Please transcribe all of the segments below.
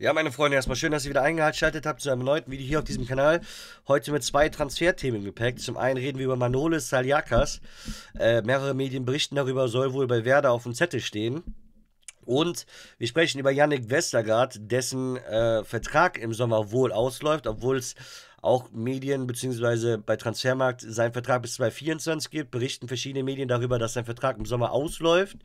Ja, meine Freunde, erstmal schön, dass ihr wieder eingeschaltet habt zu einem neuen Video hier auf diesem Kanal. Heute mit zwei Transferthemen im Gepäck. Zum einen reden wir über Manolis Saliakas. Äh, mehrere Medien berichten darüber, soll wohl bei Werder auf dem Zettel stehen. Und wir sprechen über Yannick Westergaard, dessen äh, Vertrag im Sommer wohl ausläuft, obwohl es auch Medien bzw. bei Transfermarkt seinen Vertrag bis 2024 gibt. Berichten verschiedene Medien darüber, dass sein Vertrag im Sommer ausläuft.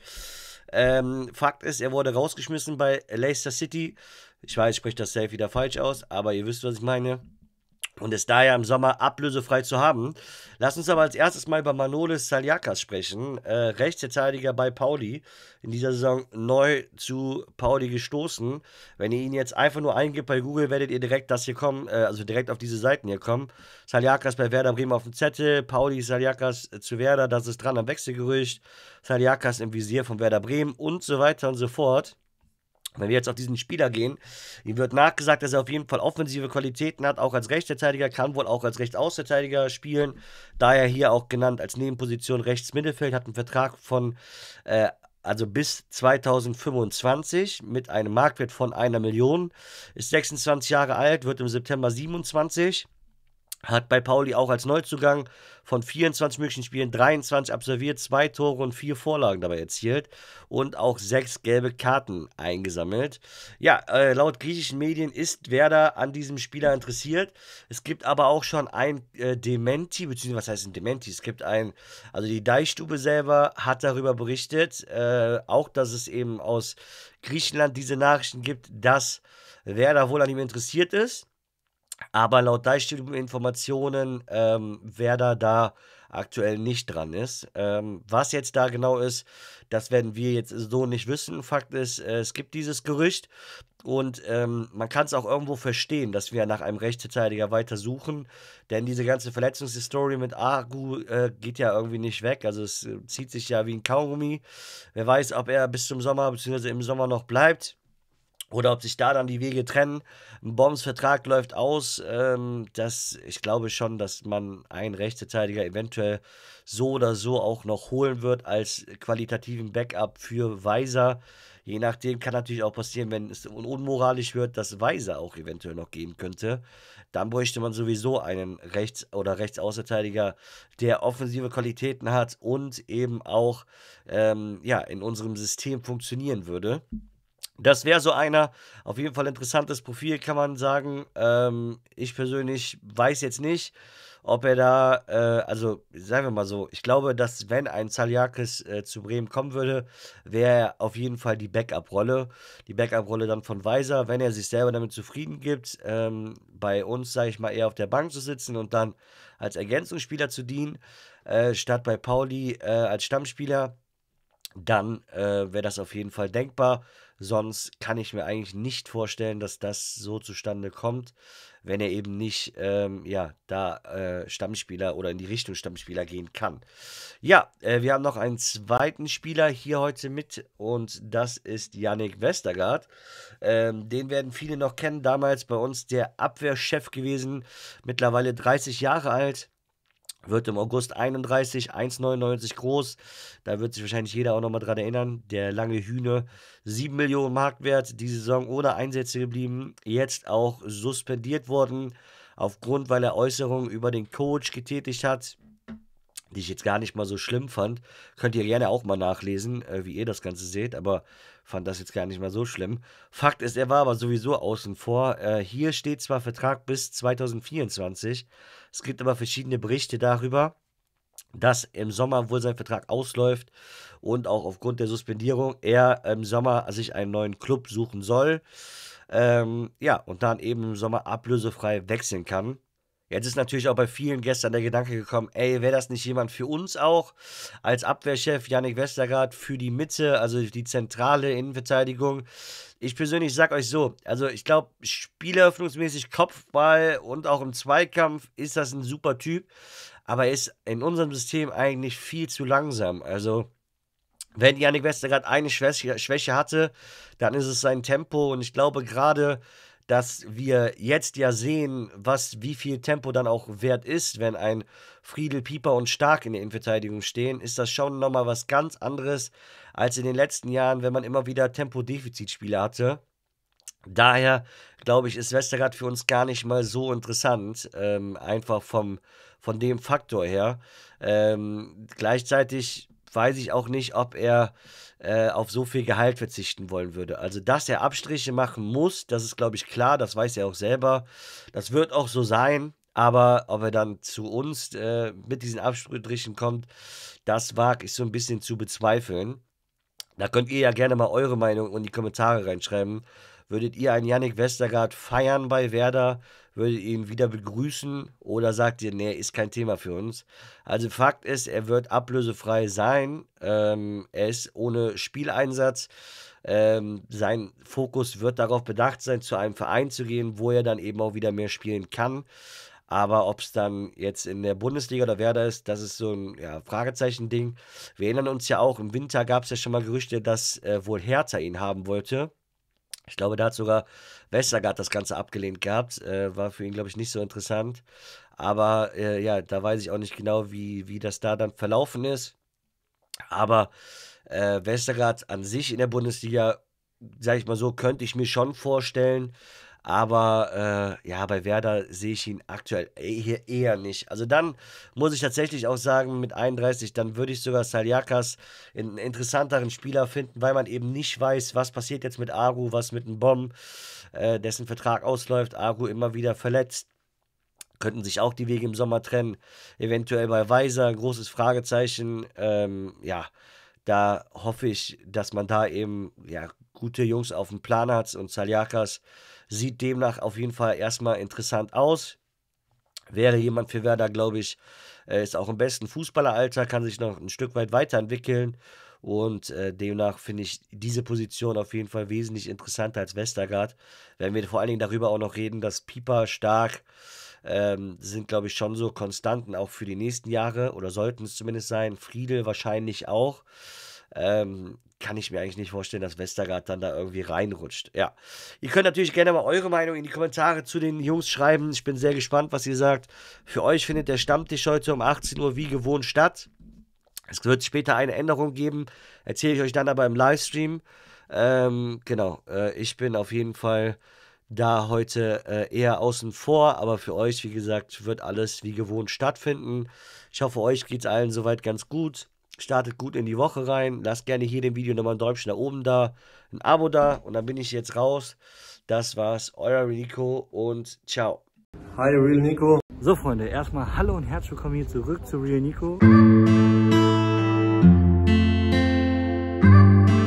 Ähm, Fakt ist, er wurde rausgeschmissen bei Leicester City. Ich weiß, ich spreche das safe wieder falsch aus, aber ihr wisst, was ich meine und ist daher im Sommer ablösefrei zu haben. Lass uns aber als erstes mal über Manolis Saliakas sprechen. Äh, Rechtsverteidiger bei Pauli. In dieser Saison neu zu Pauli gestoßen. Wenn ihr ihn jetzt einfach nur eingibt bei Google, werdet ihr direkt das hier kommen, äh, also direkt auf diese Seiten hier kommen. Saliakas bei Werder Bremen auf dem Zettel. Pauli Saliakas zu Werder, das ist dran am Wechselgerücht. Saliakas im Visier von Werder Bremen und so weiter und so fort. Wenn wir jetzt auf diesen Spieler gehen, ihm wird nachgesagt, dass er auf jeden Fall offensive Qualitäten hat, auch als Rechtsverteidiger, kann wohl auch als Rechtsausverteidiger spielen. Daher hier auch genannt als Nebenposition rechts Mittelfeld, hat einen Vertrag von, äh, also bis 2025 mit einem Marktwert von einer Million, ist 26 Jahre alt, wird im September 27 hat bei Pauli auch als Neuzugang von 24 möglichen Spielen 23 absolviert, zwei Tore und vier Vorlagen dabei erzielt und auch sechs gelbe Karten eingesammelt. Ja, äh, laut griechischen Medien ist Werder an diesem Spieler interessiert. Es gibt aber auch schon ein äh, Dementi, beziehungsweise was heißt ein Dementi? Es gibt ein, also die Deichstube selber hat darüber berichtet, äh, auch dass es eben aus Griechenland diese Nachrichten gibt, dass Werder wohl an ihm interessiert ist. Aber laut Deichstudium-Informationen ähm, Werder da aktuell nicht dran ist. Ähm, was jetzt da genau ist, das werden wir jetzt so nicht wissen. Fakt ist, äh, es gibt dieses Gerücht und ähm, man kann es auch irgendwo verstehen, dass wir nach einem Rechtsverteidiger weiter suchen, denn diese ganze Verletzungshistorie mit Agu äh, geht ja irgendwie nicht weg. Also es äh, zieht sich ja wie ein Kaugummi. Wer weiß, ob er bis zum Sommer bzw. im Sommer noch bleibt oder ob sich da dann die Wege trennen. Ein Bombs läuft aus. Ähm, das, ich glaube schon, dass man einen Rechtsverteidiger eventuell so oder so auch noch holen wird als qualitativen Backup für Weiser. Je nachdem kann natürlich auch passieren, wenn es unmoralisch wird, dass Weiser auch eventuell noch gehen könnte. Dann bräuchte man sowieso einen Rechts- oder Rechtsaußerteidiger, der offensive Qualitäten hat und eben auch ähm, ja, in unserem System funktionieren würde. Das wäre so einer, auf jeden Fall interessantes Profil, kann man sagen. Ähm, ich persönlich weiß jetzt nicht, ob er da, äh, also sagen wir mal so, ich glaube, dass wenn ein Zaliakis äh, zu Bremen kommen würde, wäre er auf jeden Fall die Backup-Rolle. Die Backup-Rolle dann von Weiser, wenn er sich selber damit zufrieden gibt, ähm, bei uns, sage ich mal, eher auf der Bank zu sitzen und dann als Ergänzungsspieler zu dienen, äh, statt bei Pauli äh, als Stammspieler, dann äh, wäre das auf jeden Fall denkbar Sonst kann ich mir eigentlich nicht vorstellen, dass das so zustande kommt, wenn er eben nicht ähm, ja, da äh, Stammspieler oder in die Richtung Stammspieler gehen kann. Ja, äh, wir haben noch einen zweiten Spieler hier heute mit und das ist Yannick Westergaard. Ähm, den werden viele noch kennen, damals bei uns der Abwehrchef gewesen, mittlerweile 30 Jahre alt wird im August 31, 1,99 groß. Da wird sich wahrscheinlich jeder auch nochmal dran erinnern. Der lange Hühne, 7 Millionen Marktwert, die Saison ohne Einsätze geblieben. Jetzt auch suspendiert worden, aufgrund, weil er Äußerungen über den Coach getätigt hat die ich jetzt gar nicht mal so schlimm fand. Könnt ihr gerne auch mal nachlesen, äh, wie ihr das Ganze seht, aber fand das jetzt gar nicht mal so schlimm. Fakt ist, er war aber sowieso außen vor. Äh, hier steht zwar Vertrag bis 2024, es gibt aber verschiedene Berichte darüber, dass im Sommer wohl sein Vertrag ausläuft und auch aufgrund der Suspendierung er im Sommer sich einen neuen Club suchen soll. Ähm, ja, und dann eben im Sommer ablösefrei wechseln kann. Jetzt ist natürlich auch bei vielen gestern der Gedanke gekommen, ey, wäre das nicht jemand für uns auch? Als Abwehrchef Janik Westergaard für die Mitte, also die zentrale Innenverteidigung. Ich persönlich sage euch so, also ich glaube, spieleröffnungsmäßig Kopfball und auch im Zweikampf ist das ein super Typ, aber ist in unserem System eigentlich viel zu langsam. Also wenn Janik Westergaard eine Schwäche hatte, dann ist es sein Tempo und ich glaube gerade dass wir jetzt ja sehen, was, wie viel Tempo dann auch wert ist, wenn ein Friedel, Pieper und Stark in der Innenverteidigung stehen, ist das schon nochmal was ganz anderes als in den letzten Jahren, wenn man immer wieder Tempodefizitspiele hatte. Daher glaube ich, ist Westergaard für uns gar nicht mal so interessant, ähm, einfach vom, von dem Faktor her. Ähm, gleichzeitig weiß ich auch nicht, ob er äh, auf so viel Gehalt verzichten wollen würde. Also, dass er Abstriche machen muss, das ist, glaube ich, klar, das weiß er auch selber. Das wird auch so sein. Aber ob er dann zu uns äh, mit diesen Abstrichen kommt, das wage ich so ein bisschen zu bezweifeln. Da könnt ihr ja gerne mal eure Meinung und die Kommentare reinschreiben. Würdet ihr einen Yannick Westergaard feiern bei Werder? Würdet ihr ihn wieder begrüßen? Oder sagt ihr, nee, ist kein Thema für uns? Also Fakt ist, er wird ablösefrei sein. Ähm, er ist ohne Spieleinsatz. Ähm, sein Fokus wird darauf bedacht sein, zu einem Verein zu gehen, wo er dann eben auch wieder mehr spielen kann. Aber ob es dann jetzt in der Bundesliga oder Werder ist, das ist so ein ja, Fragezeichen-Ding. Wir erinnern uns ja auch, im Winter gab es ja schon mal Gerüchte, dass äh, wohl Hertha ihn haben wollte. Ich glaube, da hat sogar Westergaard das Ganze abgelehnt gehabt. Äh, war für ihn, glaube ich, nicht so interessant. Aber äh, ja, da weiß ich auch nicht genau, wie, wie das da dann verlaufen ist. Aber äh, Westergaard an sich in der Bundesliga, sage ich mal so, könnte ich mir schon vorstellen, aber äh, ja, bei Werder sehe ich ihn aktuell eh, hier eher nicht. Also dann muss ich tatsächlich auch sagen, mit 31, dann würde ich sogar Saljakas einen interessanteren Spieler finden, weil man eben nicht weiß, was passiert jetzt mit Aru, was mit einem Bomb, äh, dessen Vertrag ausläuft, Aru immer wieder verletzt. Könnten sich auch die Wege im Sommer trennen. Eventuell bei Weiser, großes Fragezeichen. Ähm, ja, da hoffe ich, dass man da eben ja, gute Jungs auf dem Plan hat und Saljakas Sieht demnach auf jeden Fall erstmal interessant aus. Wäre jemand für Werder, glaube ich, äh, ist auch im besten Fußballeralter, kann sich noch ein Stück weit weiterentwickeln. Und äh, demnach finde ich diese Position auf jeden Fall wesentlich interessanter als Westergaard. Wenn wir vor allen Dingen darüber auch noch reden, dass Pieper stark ähm, sind, glaube ich, schon so Konstanten auch für die nächsten Jahre oder sollten es zumindest sein. Friedel wahrscheinlich auch ähm, kann ich mir eigentlich nicht vorstellen, dass Westergaard dann da irgendwie reinrutscht. Ja. Ihr könnt natürlich gerne mal eure Meinung in die Kommentare zu den Jungs schreiben. Ich bin sehr gespannt, was ihr sagt. Für euch findet der Stammtisch heute um 18 Uhr wie gewohnt statt. Es wird später eine Änderung geben. Erzähle ich euch dann aber im Livestream. Ähm, genau. Äh, ich bin auf jeden Fall da heute äh, eher außen vor, aber für euch, wie gesagt, wird alles wie gewohnt stattfinden. Ich hoffe, euch geht es allen soweit ganz gut. Startet gut in die Woche rein. Lasst gerne hier dem Video nochmal ein Däumchen da oben da, ein Abo da und dann bin ich jetzt raus. Das war's, euer Nico und ciao. Hi, Real Nico. So, Freunde, erstmal hallo und herzlich willkommen hier zurück zu Real Nico.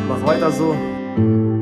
Mach weiter so.